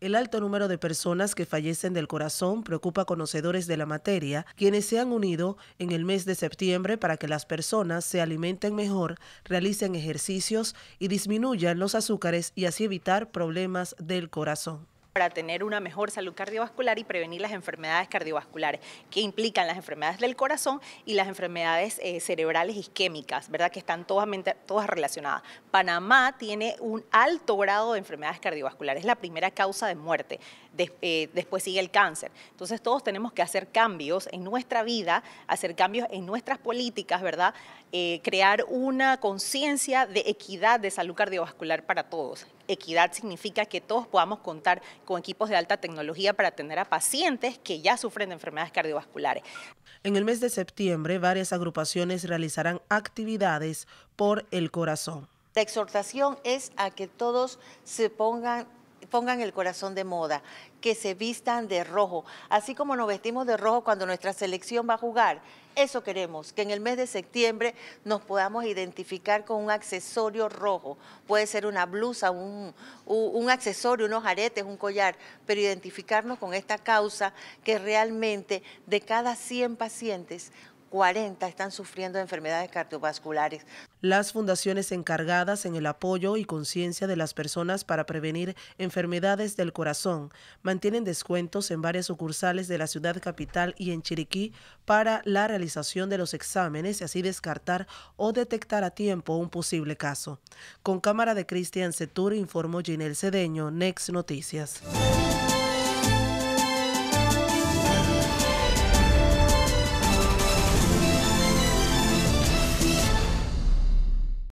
El alto número de personas que fallecen del corazón preocupa conocedores de la materia, quienes se han unido en el mes de septiembre para que las personas se alimenten mejor, realicen ejercicios y disminuyan los azúcares y así evitar problemas del corazón para tener una mejor salud cardiovascular y prevenir las enfermedades cardiovasculares, que implican las enfermedades del corazón y las enfermedades eh, cerebrales isquémicas, ¿verdad? Que están todas, todas relacionadas. Panamá tiene un alto grado de enfermedades cardiovasculares, es la primera causa de muerte, eh, después sigue el cáncer. Entonces todos tenemos que hacer cambios en nuestra vida, hacer cambios en nuestras políticas, ¿verdad? Eh, crear una conciencia de equidad de salud cardiovascular para todos. Equidad significa que todos podamos contar con equipos de alta tecnología para atender a pacientes que ya sufren de enfermedades cardiovasculares. En el mes de septiembre, varias agrupaciones realizarán actividades por el corazón. La exhortación es a que todos se pongan pongan el corazón de moda, que se vistan de rojo, así como nos vestimos de rojo cuando nuestra selección va a jugar. Eso queremos, que en el mes de septiembre nos podamos identificar con un accesorio rojo. Puede ser una blusa, un, un accesorio, unos aretes, un collar, pero identificarnos con esta causa que realmente de cada 100 pacientes, 40 están sufriendo enfermedades cardiovasculares. Las fundaciones encargadas en el apoyo y conciencia de las personas para prevenir enfermedades del corazón mantienen descuentos en varias sucursales de la ciudad capital y en Chiriquí para la realización de los exámenes y así descartar o detectar a tiempo un posible caso. Con cámara de Cristian Setur informó Ginel Cedeño, Next Noticias.